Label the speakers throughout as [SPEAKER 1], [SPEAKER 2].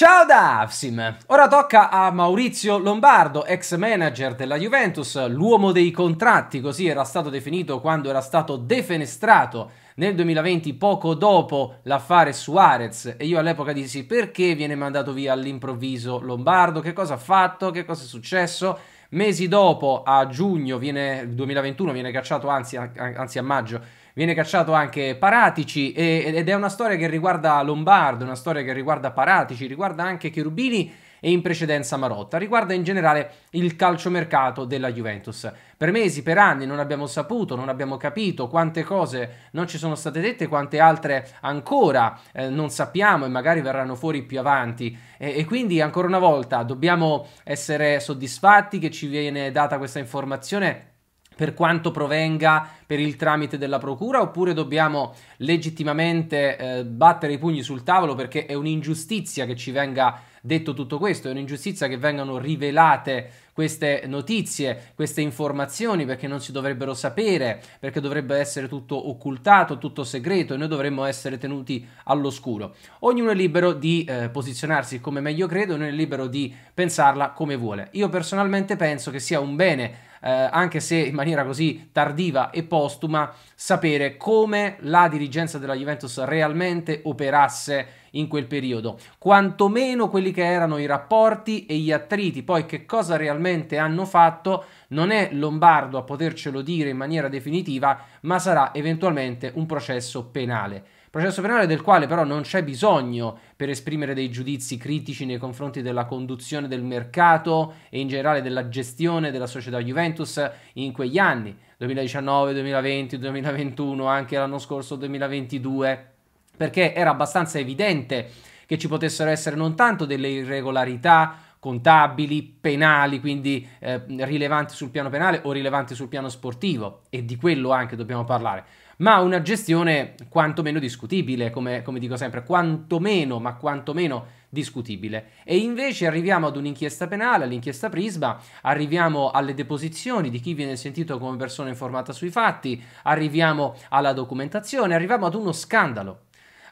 [SPEAKER 1] Ciao da Afsim! Ora tocca a Maurizio Lombardo, ex manager della Juventus, l'uomo dei contratti, così era stato definito quando era stato defenestrato nel 2020 poco dopo l'affare Suarez e io all'epoca dissi perché viene mandato via all'improvviso Lombardo, che cosa ha fatto, che cosa è successo? Mesi dopo, a giugno viene, 2021, viene cacciato, anzi, anzi a maggio, Viene cacciato anche Paratici e, ed è una storia che riguarda Lombardo, una storia che riguarda Paratici, riguarda anche Cherubini e in precedenza Marotta. Riguarda in generale il calciomercato della Juventus. Per mesi, per anni non abbiamo saputo, non abbiamo capito quante cose non ci sono state dette, quante altre ancora eh, non sappiamo e magari verranno fuori più avanti. E, e, quindi ancora una volta dobbiamo essere soddisfatti che ci viene data questa informazione per quanto provenga per il tramite della procura oppure dobbiamo legittimamente eh, battere i pugni sul tavolo perché è un'ingiustizia che ci venga detto tutto questo, è un'ingiustizia che vengano rivelate queste notizie, queste informazioni perché non si dovrebbero sapere, perché dovrebbe essere tutto occultato, tutto segreto e noi dovremmo essere tenuti all'oscuro. Ognuno è libero di eh, posizionarsi come meglio crede, ognuno è libero di pensarla come vuole. Io personalmente penso che sia un bene eh, anche se in maniera così tardiva e postuma, sapere come la dirigenza della Juventus realmente operasse in quel periodo, quantomeno quelli che erano i rapporti e gli attriti, poi che cosa realmente hanno fatto non è Lombardo a potercelo dire in maniera definitiva, ma sarà eventualmente un processo penale. Processo penale del quale però non c'è bisogno per esprimere dei giudizi critici nei confronti della conduzione del mercato e in generale della gestione della società Juventus in quegli anni, 2019, 2020, 2021, anche l'anno scorso 2022, perché era abbastanza evidente che ci potessero essere non tanto delle irregolarità contabili, penali, quindi eh, rilevanti sul piano penale o rilevanti sul piano sportivo, e di quello anche dobbiamo parlare ma una gestione quantomeno discutibile, come, come dico sempre, quantomeno, ma quantomeno discutibile. E invece arriviamo ad un'inchiesta penale, all'inchiesta Prisma, arriviamo alle deposizioni di chi viene sentito come persona informata sui fatti, arriviamo alla documentazione, arriviamo ad uno scandalo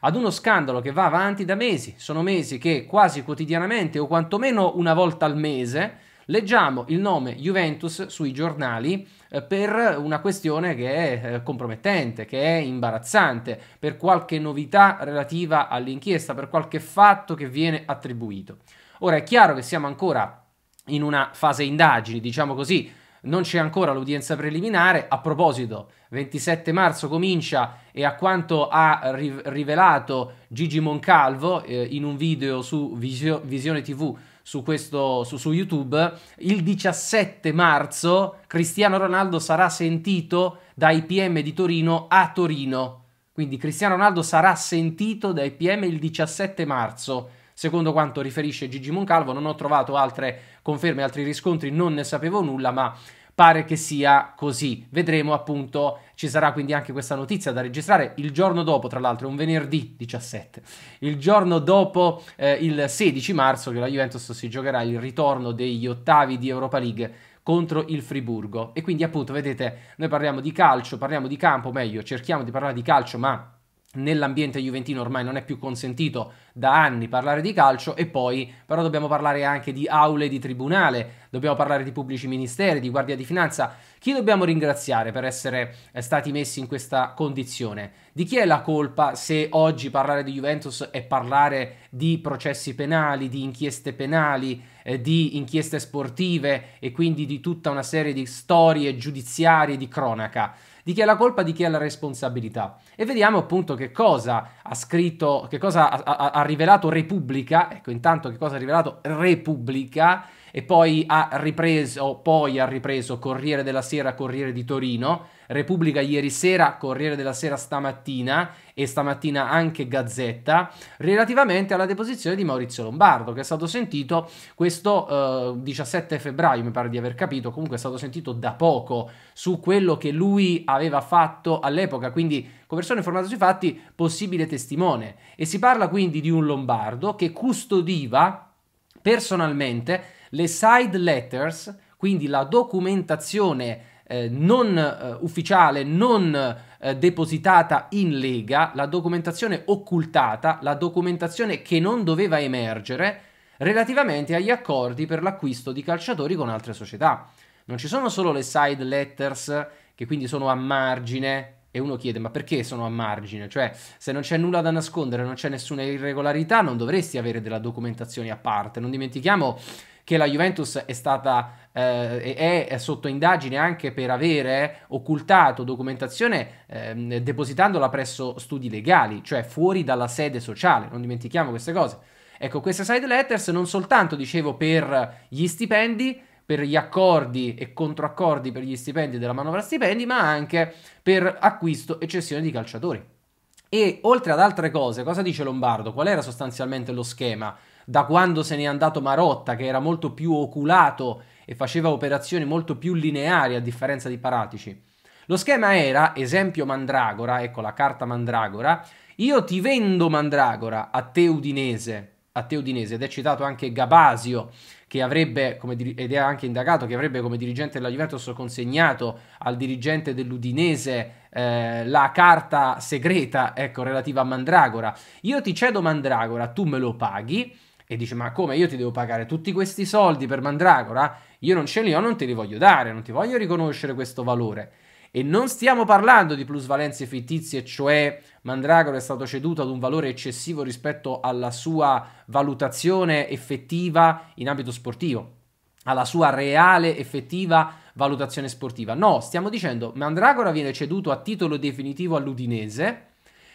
[SPEAKER 1] ad uno scandalo che va avanti da mesi, sono mesi che quasi quotidianamente o quantomeno una volta al mese Leggiamo il nome Juventus sui giornali eh, per una questione che è eh, compromettente, che è imbarazzante, per qualche novità relativa all'inchiesta, per qualche fatto che viene attribuito. Ora è chiaro che siamo ancora in una fase indagini, diciamo così, non c'è ancora l'udienza preliminare. A proposito, 27 marzo comincia e a quanto ha rivelato Gigi Moncalvo eh, in un video su Visio- Visione TV su, questo, su, su YouTube, il 17 marzo Cristiano Ronaldo sarà sentito dai PM di Torino a Torino. Quindi Cristiano Ronaldo sarà sentito dai PM il 17 marzo. Secondo quanto riferisce Gigi Moncalvo, non ho trovato altre conferme, altri riscontri, non ne sapevo nulla, ma pare che sia così. Vedremo appunto, ci sarà quindi anche questa notizia da registrare il giorno dopo, tra l'altro, è un venerdì 17, il giorno dopo eh, il 16 marzo che la Juventus si giocherà il ritorno degli ottavi di Europa League contro il Friburgo. E quindi appunto, vedete, noi parliamo di calcio, parliamo di campo, meglio, cerchiamo di parlare di calcio, ma nell'ambiente juventino ormai non è più consentito da anni parlare di calcio e poi però dobbiamo parlare anche di aule di tribunale, dobbiamo parlare di pubblici ministeri, di guardia di finanza. Chi dobbiamo ringraziare per essere eh, stati messi in questa condizione? Di chi è la colpa se oggi parlare di Juventus è parlare di processi penali, di inchieste penali, eh, di inchieste sportive e quindi di tutta una serie di storie giudiziarie di cronaca? di chi è la colpa, di chi è la responsabilità. E vediamo appunto che cosa ha scritto, che cosa ha, ha, ha rivelato Repubblica, ecco intanto che cosa ha rivelato Repubblica e poi ha ripreso, poi ha ripreso Corriere della Sera, Corriere di Torino Repubblica ieri sera, Corriere della Sera stamattina e stamattina anche Gazzetta, relativamente alla deposizione di Maurizio Lombardo, che è stato sentito questo eh, 17 febbraio, mi pare di aver capito, comunque è stato sentito da poco su quello che lui aveva fatto all'epoca, quindi conversione informata sui fatti, possibile testimone. E si parla quindi di un Lombardo che custodiva personalmente le side letters, quindi la documentazione eh, non eh, ufficiale, non eh, depositata in lega, la documentazione occultata, la documentazione che non doveva emergere relativamente agli accordi per l'acquisto di calciatori con altre società. Non ci sono solo le side letters che quindi sono a margine e uno chiede ma perché sono a margine? Cioè se non c'è nulla da nascondere, non c'è nessuna irregolarità, non dovresti avere della documentazione a parte. Non dimentichiamo che la Juventus è stata eh, è sotto indagine anche per avere occultato documentazione eh, depositandola presso studi legali, cioè fuori dalla sede sociale, non dimentichiamo queste cose. Ecco, queste side letters non soltanto, dicevo, per gli stipendi, per gli accordi e controaccordi per gli stipendi della manovra stipendi, ma anche per acquisto e cessione di calciatori. E oltre ad altre cose, cosa dice Lombardo? Qual era sostanzialmente lo schema? da quando se n'è andato Marotta, che era molto più oculato e faceva operazioni molto più lineari a differenza di Paratici. Lo schema era, esempio Mandragora, ecco la carta Mandragora, io ti vendo Mandragora a te Udinese, a te Udinese, ed è citato anche Gabasio, che avrebbe, come, ed è anche indagato, che avrebbe come dirigente della Juventus consegnato al dirigente dell'Udinese eh, la carta segreta, ecco, relativa a Mandragora. Io ti cedo Mandragora, tu me lo paghi, e dice ma come io ti devo pagare tutti questi soldi per Mandragora? Io non ce li ho, non te li voglio dare, non ti voglio riconoscere questo valore. E non stiamo parlando di plusvalenze fittizie, cioè Mandragora è stato ceduto ad un valore eccessivo rispetto alla sua valutazione effettiva in ambito sportivo, alla sua reale effettiva valutazione sportiva. No, stiamo dicendo Mandragora viene ceduto a titolo definitivo all'Udinese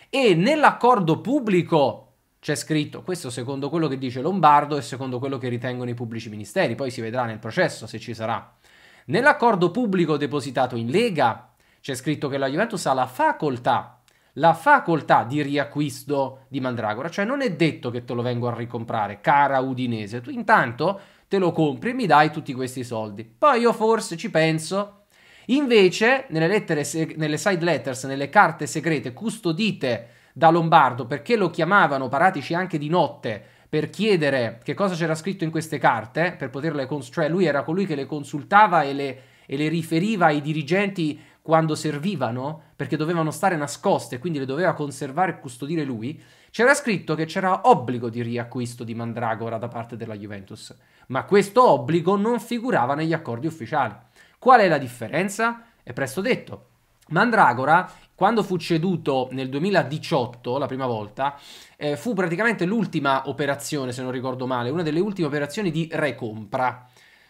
[SPEAKER 1] e nell'accordo pubblico c'è scritto questo secondo quello che dice Lombardo e secondo quello che ritengono i pubblici ministeri, poi si vedrà nel processo se ci sarà. Nell'accordo pubblico depositato in Lega c'è scritto che la Juventus ha la facoltà, la facoltà di riacquisto di Mandragora, cioè non è detto che te lo vengo a ricomprare, cara Udinese, tu intanto te lo compri e mi dai tutti questi soldi. Poi io forse ci penso. Invece, nelle, lettere, nelle side letters, nelle carte segrete custodite da Lombardo perché lo chiamavano paratici anche di notte per chiedere che cosa c'era scritto in queste carte, per poterle cons- cioè lui era colui che le consultava e le, e le riferiva ai dirigenti quando servivano, perché dovevano stare nascoste, quindi le doveva conservare e custodire lui, c'era scritto che c'era obbligo di riacquisto di Mandragora da parte della Juventus, ma questo obbligo non figurava negli accordi ufficiali. Qual è la differenza? È presto detto. Mandragora quando fu ceduto nel 2018, la prima volta, eh, fu praticamente l'ultima operazione, se non ricordo male, una delle ultime operazioni di recompra.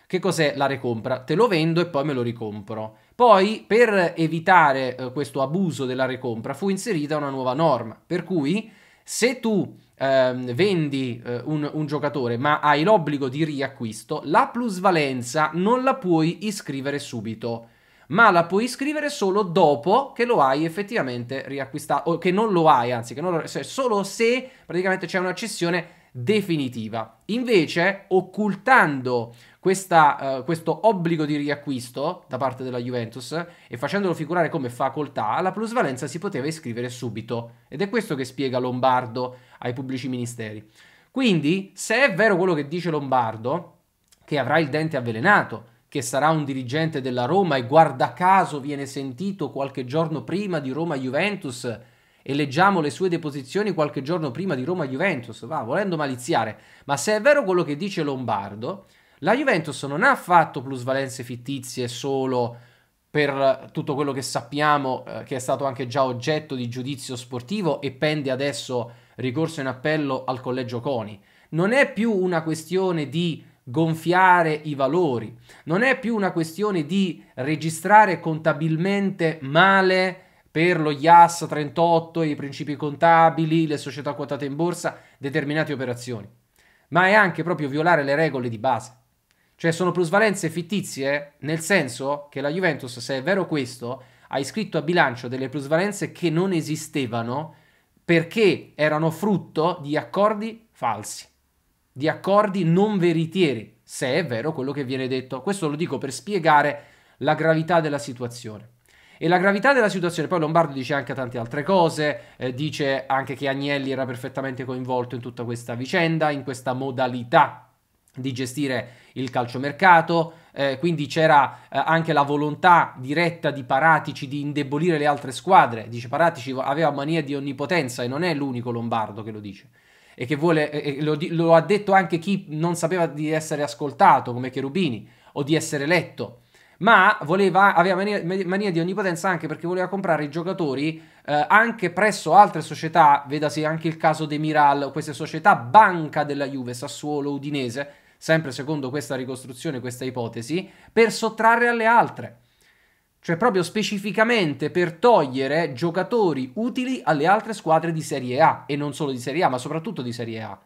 [SPEAKER 1] Che cos'è la recompra? Te lo vendo e poi me lo ricompro. Poi, per evitare eh, questo abuso della recompra, fu inserita una nuova norma, per cui se tu ehm, vendi eh, un, un, giocatore ma hai l'obbligo di riacquisto, la plusvalenza non la puoi iscrivere subito ma la puoi iscrivere solo dopo che lo hai effettivamente riacquistato, o che non lo hai, anzi, che non lo, cioè, solo se praticamente c'è una cessione definitiva. Invece, occultando questa, uh, questo obbligo di riacquisto da parte della Juventus e facendolo figurare come facoltà, la plusvalenza si poteva iscrivere subito. Ed è questo che spiega Lombardo ai pubblici ministeri. Quindi, se è vero quello che dice Lombardo, che avrà il dente avvelenato, che sarà un dirigente della Roma e guarda caso viene sentito qualche giorno prima di Roma Juventus e leggiamo le sue deposizioni qualche giorno prima di Roma Juventus, va volendo maliziare, ma se è vero quello che dice Lombardo, la Juventus non ha fatto plusvalenze fittizie solo per tutto quello che sappiamo eh, che è stato anche già oggetto di giudizio sportivo e pende adesso ricorso in appello al collegio Coni. Non è più una questione di gonfiare i valori, non è più una questione di registrare contabilmente male per lo IAS 38 e i principi contabili, le società quotate in borsa, determinate operazioni, ma è anche proprio violare le regole di base. Cioè sono plusvalenze fittizie, eh? nel senso che la Juventus, se è vero questo, ha iscritto a bilancio delle plusvalenze che non esistevano perché erano frutto di accordi falsi di accordi non veritieri, se è vero quello che viene detto. Questo lo dico per spiegare la gravità della situazione. E la gravità della situazione, poi Lombardo dice anche tante altre cose, eh, dice anche che Agnelli era perfettamente coinvolto in tutta questa vicenda, in questa modalità di gestire il calciomercato, eh, quindi c'era eh, anche la volontà diretta di Paratici di indebolire le altre squadre, dice Paratici aveva mania di onnipotenza e non è l'unico Lombardo che lo dice e che vuole, e lo, lo, ha detto anche chi non sapeva di essere ascoltato come Cherubini o di essere letto, ma voleva, aveva mania, mania di onnipotenza anche perché voleva comprare i giocatori eh, anche presso altre società, vedasi anche il caso dei Miral, queste società banca della Juve, Sassuolo, Udinese, sempre secondo questa ricostruzione, questa ipotesi, per sottrarre alle altre cioè proprio specificamente per togliere giocatori utili alle altre squadre di Serie A e non solo di Serie A, ma soprattutto di Serie A.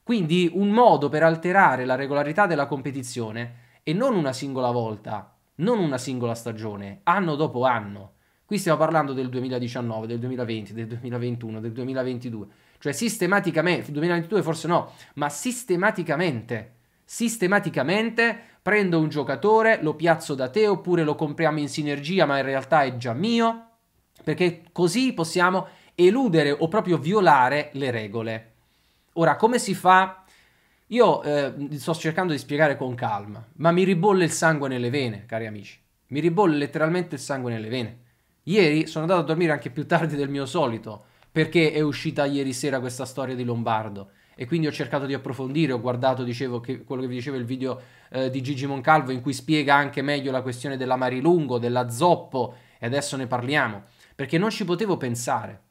[SPEAKER 1] Quindi un modo per alterare la regolarità della competizione e non una singola volta, non una singola stagione, anno dopo anno. Qui stiamo parlando del 2019, del 2020, del 2021, del 2022, cioè sistematicamente, 2022 forse no, ma sistematicamente sistematicamente prendo un giocatore, lo piazzo da te oppure lo compriamo in sinergia ma in realtà è già mio, perché così possiamo eludere o proprio violare le regole. Ora, come si fa? Io eh, sto cercando di spiegare con calma, ma mi ribolle il sangue nelle vene, cari amici. Mi ribolle letteralmente il sangue nelle vene. Ieri sono andato a dormire anche più tardi del mio solito, perché è uscita ieri sera questa storia di Lombardo e quindi ho cercato di approfondire, ho guardato, dicevo, che, quello che vi dicevo, il video eh, di Gigi Moncalvo in cui spiega anche meglio la questione della Marilungo, della Zoppo e adesso ne parliamo, perché non ci potevo pensare.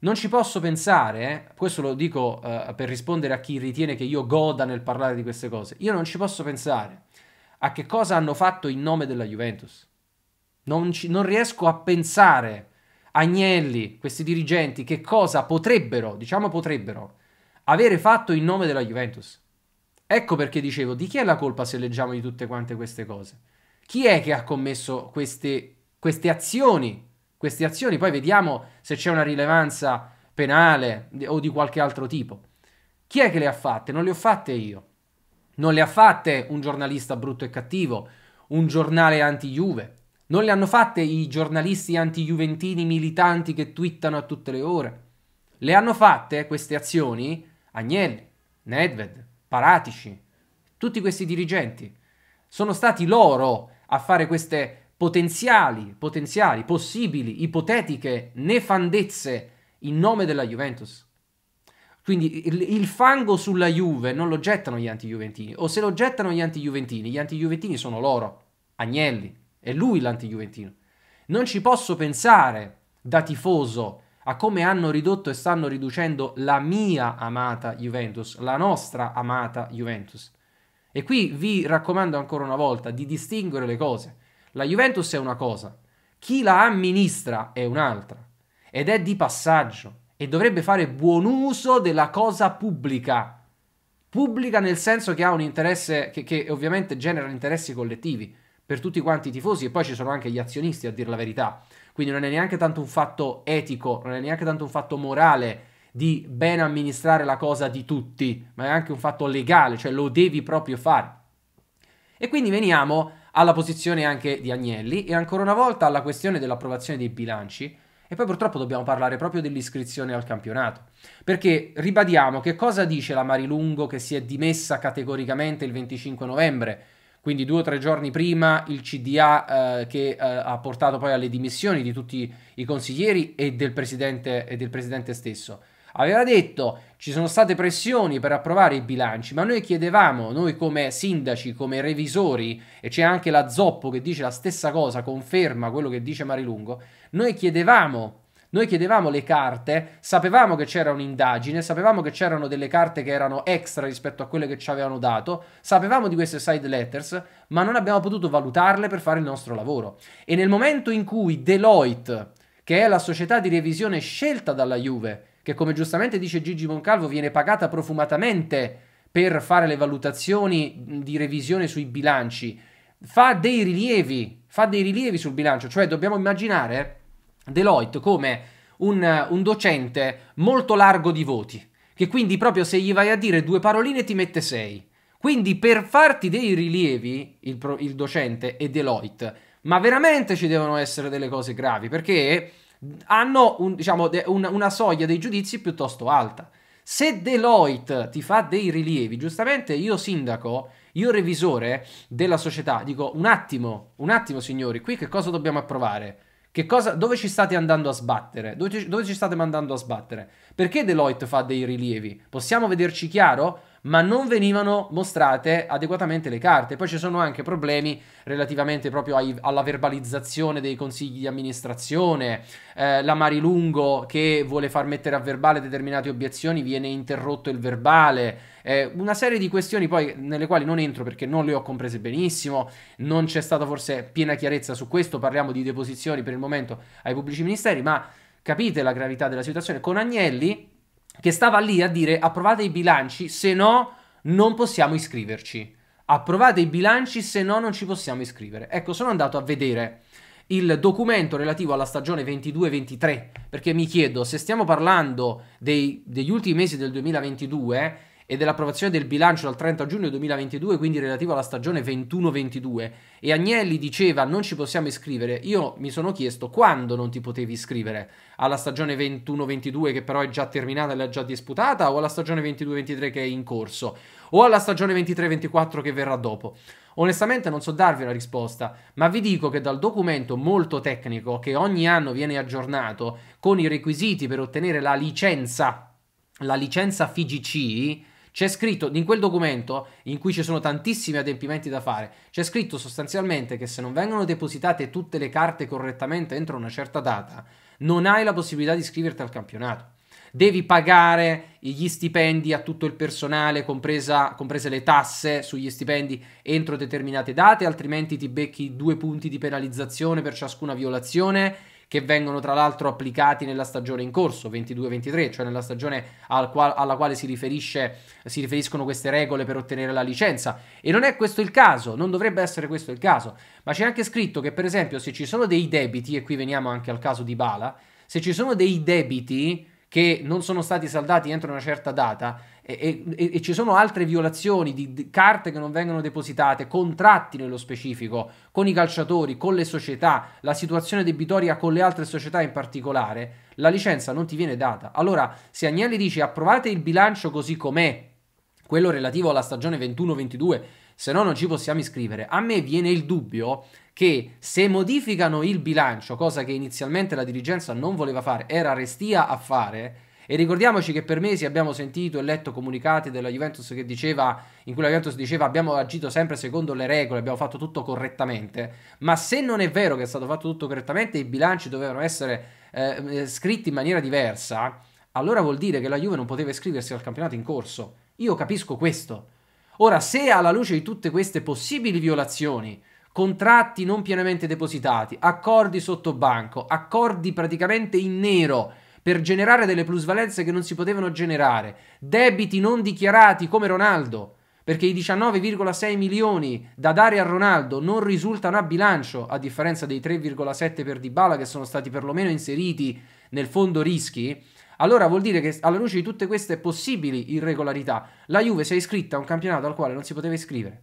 [SPEAKER 1] Non ci posso pensare, eh, questo lo dico eh, per rispondere a chi ritiene che io goda nel parlare di queste cose, io non ci posso pensare a che cosa hanno fatto in nome della Juventus. Non, ci, non riesco a pensare, Agnelli, questi dirigenti, che cosa potrebbero, diciamo potrebbero, avere fatto in nome della Juventus. Ecco perché dicevo, di chi è la colpa se leggiamo di tutte quante queste cose? Chi è che ha commesso queste, queste azioni? Queste azioni, poi vediamo se c'è una rilevanza penale o di qualche altro tipo. Chi è che le ha fatte? Non le ho fatte io. Non le ha fatte un giornalista brutto e cattivo, un giornale anti-Juve. Non le hanno fatte i giornalisti anti-juventini militanti che twittano a tutte le ore. Le hanno fatte queste azioni Agnelli, Nedved, Paratici, tutti questi dirigenti, sono stati loro a fare queste potenziali, potenziali, possibili, ipotetiche nefandezze in nome della Juventus. Quindi il, il, fango sulla Juve non lo gettano gli anti-juventini, o se lo gettano gli anti-juventini, gli anti-juventini sono loro, Agnelli, è lui l'anti-juventino. Non ci posso pensare da tifoso a come hanno ridotto e stanno riducendo la mia amata Juventus, la nostra amata Juventus. E qui vi raccomando ancora una volta di distinguere le cose. La Juventus è una cosa, chi la amministra è un'altra ed è di passaggio e dovrebbe fare buon uso della cosa pubblica. Pubblica nel senso che ha un interesse che, che ovviamente genera interessi collettivi per tutti quanti i tifosi e poi ci sono anche gli azionisti a dire la verità. Quindi non è neanche tanto un fatto etico, non è neanche tanto un fatto morale di ben amministrare la cosa di tutti, ma è anche un fatto legale, cioè lo devi proprio fare. E quindi veniamo alla posizione anche di Agnelli e ancora una volta alla questione dell'approvazione dei bilanci. E poi purtroppo dobbiamo parlare proprio dell'iscrizione al campionato. Perché ribadiamo che cosa dice la Marilungo che si è dimessa categoricamente il 25 novembre quindi due o tre giorni prima il CDA eh, che eh, ha portato poi alle dimissioni di tutti i consiglieri e del, e del presidente stesso. Aveva detto ci sono state pressioni per approvare i bilanci, ma noi chiedevamo, noi come sindaci, come revisori, e c'è anche la Zoppo che dice la stessa cosa, conferma quello che dice Marilungo, noi chiedevamo noi chiedevamo le carte, sapevamo che c'era un'indagine, sapevamo che c'erano delle carte che erano extra rispetto a quelle che ci avevano dato, sapevamo di queste side letters, ma non abbiamo potuto valutarle per fare il nostro lavoro. E nel momento in cui Deloitte, che è la società di revisione scelta dalla Juve, che come giustamente dice Gigi Moncalvo viene pagata profumatamente per fare le valutazioni di revisione sui bilanci, fa dei rilievi, fa dei rilievi sul bilancio, cioè dobbiamo immaginare Deloitte come un, un docente molto largo di voti, che quindi proprio se gli vai a dire due paroline ti mette sei. Quindi per farti dei rilievi, il, pro, il, docente e Deloitte, ma veramente ci devono essere delle cose gravi, perché hanno un, diciamo, de, un, una soglia dei giudizi piuttosto alta. Se Deloitte ti fa dei rilievi, giustamente io sindaco, io revisore della società, dico un attimo, un attimo signori, qui che cosa dobbiamo approvare? Cosa, dove ci state andando a sbattere? Dove ci, dove ci state mandando a sbattere? Perché Deloitte fa dei rilievi? Possiamo vederci chiaro? ma non venivano mostrate adeguatamente le carte. Poi ci sono anche problemi relativamente proprio ai, alla verbalizzazione dei consigli di amministrazione, eh, la Marilungo che vuole far mettere a verbale determinate obiezioni, viene interrotto il verbale, eh, una serie di questioni poi nelle quali non entro perché non le ho comprese benissimo, non c'è stata forse piena chiarezza su questo, parliamo di deposizioni per il momento ai pubblici ministeri, ma capite la gravità della situazione. Con Agnelli che stava lì a dire approvate i bilanci, se no non possiamo iscriverci. Approvate i bilanci, se no non ci possiamo iscrivere. Ecco, sono andato a vedere il documento relativo alla stagione 22-23, perché mi chiedo se stiamo parlando dei, degli ultimi mesi del 2022, e dell'approvazione del bilancio dal 30 giugno 2022, quindi relativo alla stagione 21-22, e Agnelli diceva non ci possiamo iscrivere, io mi sono chiesto quando non ti potevi iscrivere, alla stagione 21-22 che però è già terminata e l'ha già disputata, o alla stagione 22-23 che è in corso, o alla stagione 23-24 che verrà dopo. Onestamente non so darvi una risposta, ma vi dico che dal documento molto tecnico che ogni anno viene aggiornato con i requisiti per ottenere la licenza, la licenza FIGC, c'è scritto in quel documento, in cui ci sono tantissimi adempimenti da fare, c'è scritto sostanzialmente che se non vengono depositate tutte le carte correttamente entro una certa data, non hai la possibilità di iscriverti al campionato devi pagare gli stipendi a tutto il personale, compresa, comprese le tasse sugli stipendi entro determinate date, altrimenti ti becchi due punti di penalizzazione per ciascuna violazione che vengono tra l'altro applicati nella stagione in corso, 22-23, cioè nella stagione al qual- alla quale si, si riferiscono queste regole per ottenere la licenza. E non è questo il caso, non dovrebbe essere questo il caso, ma c'è anche scritto che per esempio se ci sono dei debiti, e qui veniamo anche al caso di Bala, se ci sono dei debiti che non sono stati saldati entro una certa data e, e, e ci sono altre violazioni di, di, carte che non vengono depositate, contratti nello specifico con i calciatori, con le società, la situazione debitoria con le altre società in particolare, la licenza non ti viene data. Allora, se Agnelli dice approvate il bilancio così com'è, quello relativo alla stagione 21-22, se no non ci possiamo iscrivere, a me viene il dubbio che se modificano il bilancio, cosa che inizialmente la dirigenza non voleva fare, era restia a fare, e ricordiamoci che per mesi abbiamo sentito e letto comunicati della Juventus che diceva, in cui la Juventus diceva abbiamo agito sempre secondo le regole, abbiamo fatto tutto correttamente, ma se non è vero che è stato fatto tutto correttamente, i bilanci dovevano essere eh, eh scritti in maniera diversa, allora vuol dire che la Juve non poteva iscriversi al campionato in corso. Io capisco questo. Ora, se alla luce di tutte queste possibili violazioni contratti non pienamente depositati, accordi sotto banco, accordi praticamente in nero per generare delle plusvalenze che non si potevano generare, debiti non dichiarati come Ronaldo, perché i 19,6 milioni da dare a Ronaldo non risultano a bilancio, a differenza dei 3,7 per Dybala che sono stati perlomeno inseriti nel fondo rischi, allora vuol dire che alla luce di tutte queste possibili irregolarità, la Juve si è iscritta a un campionato al quale non si poteva iscrivere.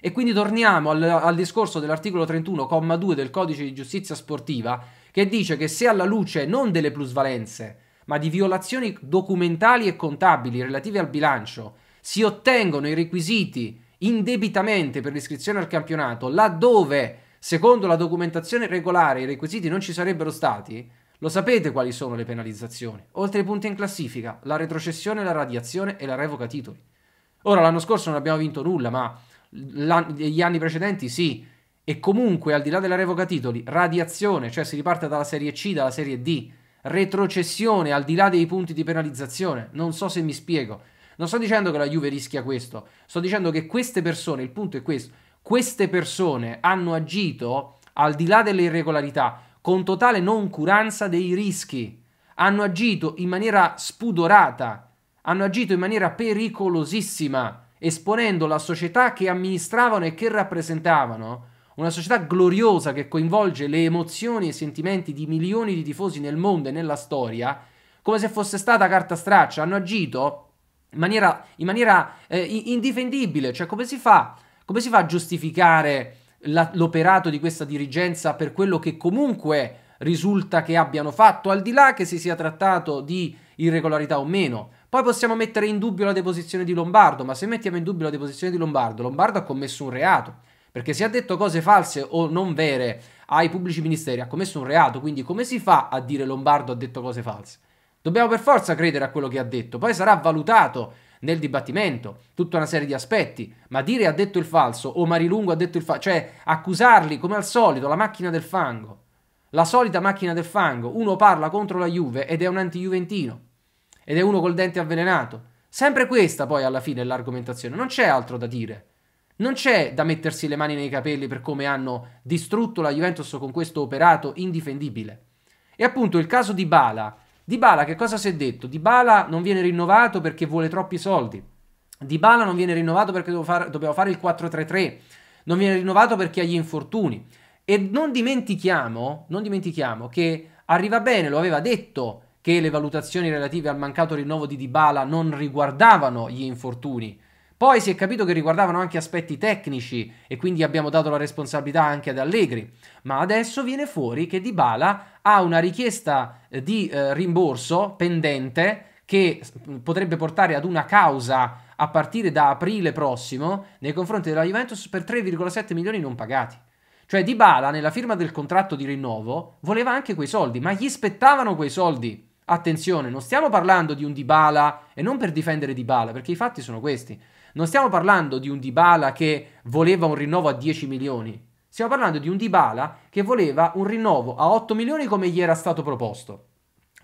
[SPEAKER 1] E quindi torniamo al, al discorso dell'articolo 31,2 del codice di giustizia sportiva, che dice che se alla luce non delle plusvalenze, ma di violazioni documentali e contabili relative al bilancio, si ottengono i requisiti indebitamente per l'iscrizione al campionato, laddove, secondo la documentazione regolare, i requisiti non ci sarebbero stati, lo sapete quali sono le penalizzazioni. Oltre ai punti in classifica, la retrocessione, la radiazione e la revoca titoli. Ora, l'anno scorso non abbiamo vinto nulla, ma gli anni precedenti sì, e comunque al di là della revoca titoli, radiazione, cioè si riparte dalla Serie C, dalla Serie D, retrocessione al di là dei punti di penalizzazione, non so se mi spiego. Non sto dicendo che la Juve rischia questo, sto dicendo che queste persone, il punto è questo, queste persone hanno agito al di là delle irregolarità con totale noncuranza dei rischi, hanno agito in maniera spudorata, hanno agito in maniera pericolosissima esponendo la società che amministravano e che rappresentavano, una società gloriosa che coinvolge le emozioni e i sentimenti di milioni di tifosi nel mondo e nella storia, come se fosse stata carta straccia, hanno agito in maniera, in maniera eh, indifendibile, cioè come si fa, come si fa a giustificare la, l'operato di questa dirigenza per quello che comunque risulta che abbiano fatto, al di là che si sia trattato di irregolarità o meno. Poi possiamo mettere in dubbio la deposizione di Lombardo, ma se mettiamo in dubbio la deposizione di Lombardo, Lombardo ha commesso un reato, perché se ha detto cose false o non vere ai pubblici ministeri ha commesso un reato, quindi come si fa a dire Lombardo ha detto cose false? Dobbiamo per forza credere a quello che ha detto, poi sarà valutato nel dibattimento, tutta una serie di aspetti, ma dire ha detto il falso o Marilungo ha detto il falso, cioè accusarli come al solito, la macchina del fango, la solita macchina del fango, uno parla contro la Juve ed è un anti-juventino, ed è uno col dente avvelenato. Sempre questa poi alla fine è l'argomentazione, non c'è altro da dire. Non c'è da mettersi le mani nei capelli per come hanno distrutto la Juventus con questo operato indifendibile. E appunto il caso di Bala. Di Bala che cosa si è detto? Di Bala non viene rinnovato perché vuole troppi soldi. Di Bala non viene rinnovato perché dobbiamo fare il 4-3-3. Non viene rinnovato perché ha gli infortuni. E non dimentichiamo, non dimentichiamo che arriva bene, lo aveva detto che le valutazioni relative al mancato rinnovo di Dybala non riguardavano gli infortuni. Poi si è capito che riguardavano anche aspetti tecnici e quindi abbiamo dato la responsabilità anche ad Allegri. Ma adesso viene fuori che Dybala ha una richiesta eh, di eh, rimborso pendente che mm, potrebbe portare ad una causa a partire da aprile prossimo nei confronti della Juventus per 3,7 milioni non pagati. Cioè Dybala nella firma del contratto di rinnovo voleva anche quei soldi, ma gli spettavano quei soldi. Attenzione, non stiamo parlando di un Dybala, e non per difendere Dybala, perché i fatti sono questi. Non stiamo parlando di un Dybala che voleva un rinnovo a 10 milioni. Stiamo parlando di un Dybala che voleva un rinnovo a 8 milioni come gli era stato proposto.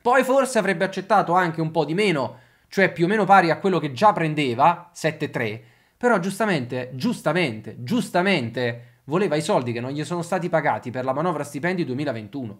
[SPEAKER 1] Poi forse avrebbe accettato anche un po' di meno, cioè più o meno pari a quello che già prendeva, 7-3, però giustamente, giustamente, giustamente voleva i soldi che non gli sono stati pagati per la manovra stipendi 2021.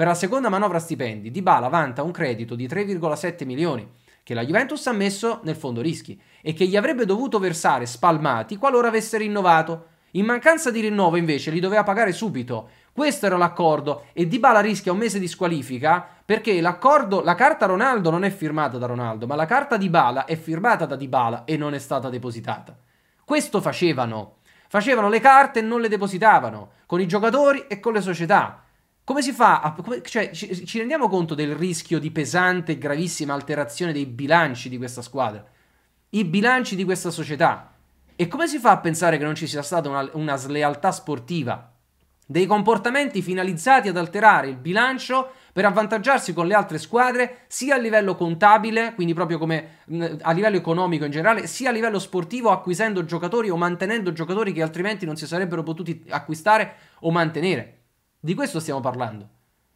[SPEAKER 1] Per la seconda manovra stipendi, Dybala vanta un credito di 3,7 milioni che la Juventus ha messo nel fondo rischi e che gli avrebbe dovuto versare spalmati qualora avesse rinnovato. In mancanza di rinnovo invece li doveva pagare subito. Questo era l'accordo e Dybala rischia un mese di squalifica perché l'accordo, la carta Ronaldo non è firmata da Ronaldo, ma la carta Dybala è firmata da Dybala e non è stata depositata. Questo facevano. Facevano le carte e non le depositavano, con i giocatori e con le società. Come si fa? A, come, cioè, ci, ci, rendiamo conto del rischio di pesante e gravissima alterazione dei bilanci di questa squadra? I bilanci di questa società? E come si fa a pensare che non ci sia stata una, una slealtà sportiva? Dei comportamenti finalizzati ad alterare il bilancio per avvantaggiarsi con le altre squadre, sia a livello contabile, quindi proprio come a livello economico in generale, sia a livello sportivo, acquisendo giocatori o mantenendo giocatori che altrimenti non si sarebbero potuti acquistare o mantenere. Di questo stiamo parlando.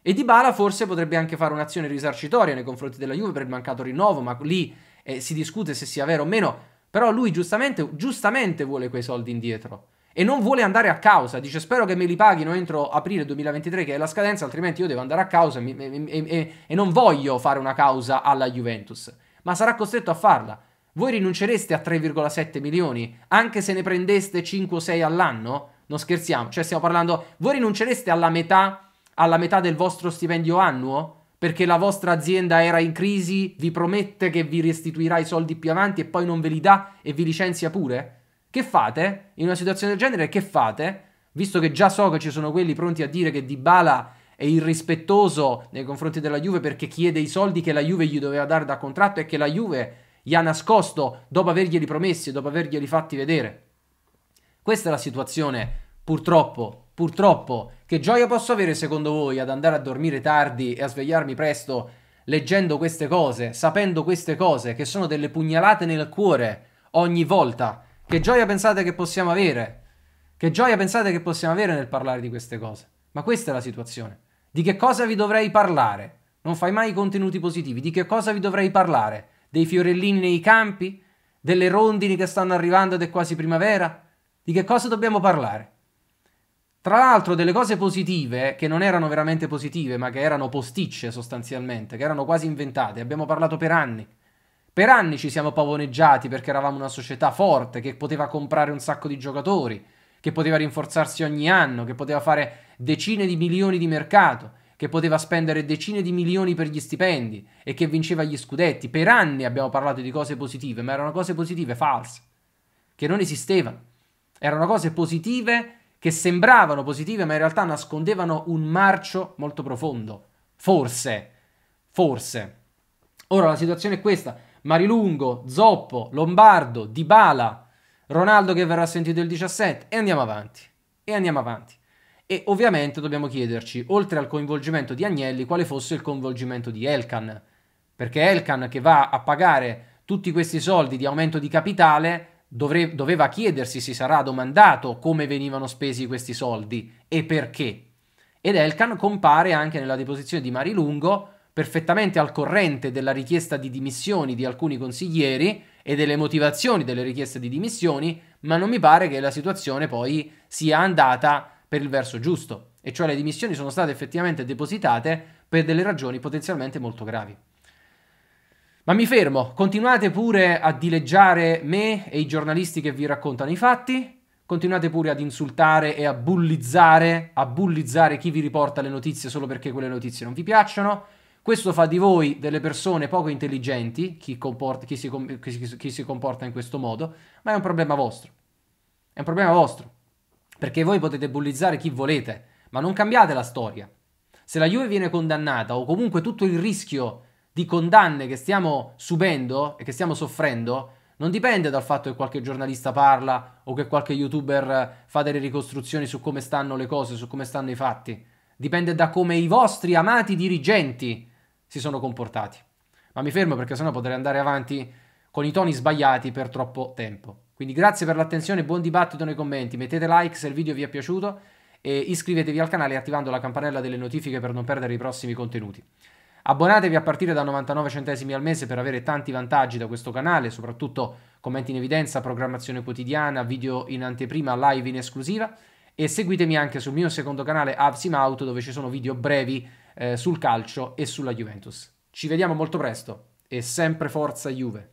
[SPEAKER 1] E Dybala forse potrebbe anche fare un'azione risarcitoria nei confronti della Juve per il mancato rinnovo, ma lì eh, si discute se sia vero o meno. Però lui giustamente, giustamente vuole quei soldi indietro e non vuole andare a causa. Dice: Spero che me li paghino entro aprile 2023, che è la scadenza, altrimenti io devo andare a causa e, e, e, e, non voglio fare una causa alla Juventus. Ma sarà costretto a farla. Voi rinuncereste a 3,7 milioni anche se ne prendeste 5 o 6 all'anno? Non scherziamo, cioè stiamo parlando, voi rinuncereste alla metà, alla metà del vostro stipendio annuo? Perché la vostra azienda era in crisi, vi promette che vi restituirà i soldi più avanti e poi non ve li dà e vi licenzia pure? Che fate? In una situazione del genere che fate? Visto che già so che ci sono quelli pronti a dire che Dybala è irrispettoso nei confronti della Juve perché chiede i soldi che la Juve gli doveva dare da contratto e che la Juve gli ha nascosto dopo averglieli promessi, dopo averglieli fatti vedere. Questa è la situazione, purtroppo, purtroppo. Che gioia posso avere secondo voi ad andare a dormire tardi e a svegliarmi presto leggendo queste cose, sapendo queste cose che sono delle pugnalate nel cuore ogni volta? Che gioia pensate che possiamo avere? Che gioia pensate che possiamo avere nel parlare di queste cose? Ma questa è la situazione. Di che cosa vi dovrei parlare? Non fai mai contenuti positivi. Di che cosa vi dovrei parlare? Dei fiorellini nei campi? Delle rondini che stanno arrivando ed è quasi primavera? Di che cosa dobbiamo parlare? Tra l'altro delle cose positive, che non erano veramente positive, ma che erano posticce sostanzialmente, che erano quasi inventate, abbiamo parlato per anni. Per anni ci siamo pavoneggiati perché eravamo una società forte, che poteva comprare un sacco di giocatori, che poteva rinforzarsi ogni anno, che poteva fare decine di milioni di mercato, che poteva spendere decine di milioni per gli stipendi e che vinceva gli scudetti. Per anni abbiamo parlato di cose positive, ma erano cose positive false, che non esistevano. Erano cose positive che sembravano positive, ma in realtà nascondevano un marcio molto profondo. Forse, forse. Ora la situazione è questa. Marilungo, Zoppo, Lombardo, Dybala, Ronaldo che verrà sentito il 17 e andiamo avanti. E andiamo avanti. E ovviamente dobbiamo chiederci, oltre al coinvolgimento di Agnelli, quale fosse il coinvolgimento di Elkan, perché Elkan che va a pagare tutti questi soldi di aumento di capitale dovre- doveva chiedersi, si sarà domandato come venivano spesi questi soldi e perché. Ed Elkan compare anche nella deposizione di Marilungo, perfettamente al corrente della richiesta di dimissioni di alcuni consiglieri e delle motivazioni delle richieste di dimissioni, ma non mi pare che la situazione poi sia andata per il verso giusto, e cioè le dimissioni sono state effettivamente depositate per delle ragioni potenzialmente molto gravi. Ma mi fermo, continuate pure a dileggiare me e i giornalisti che vi raccontano i fatti, continuate pure ad insultare e a bullizzare, a bullizzare chi vi riporta le notizie solo perché quelle notizie non vi piacciono. Questo fa di voi delle persone poco intelligenti, chi, comporta, chi, si, chi, chi si comporta in questo modo, ma è un problema vostro. È un problema vostro, perché voi potete bullizzare chi volete, ma non cambiate la storia. Se la Juve viene condannata o comunque tutto il rischio di condanne che stiamo subendo e che stiamo soffrendo non dipende dal fatto che qualche giornalista parla o che qualche youtuber eh, fa delle ricostruzioni su come stanno le cose, su come stanno i fatti. Dipende da come i vostri amati dirigenti si sono comportati. Ma mi fermo perché sennò potrei andare avanti con i toni sbagliati per troppo tempo. Quindi grazie per l'attenzione, buon dibattito nei commenti, mettete like se il video vi è piaciuto e iscrivetevi al canale attivando la campanella delle notifiche per non perdere i prossimi contenuti. Abbonatevi a partire da 99 centesimi al mese per avere tanti vantaggi da questo canale, soprattutto commenti in evidenza, programmazione quotidiana, video in anteprima, live in esclusiva e seguitemi anche sul mio secondo canale Avsimauto dove ci sono video brevi eh, sul calcio e sulla Juventus. Ci vediamo molto presto e sempre forza Juve!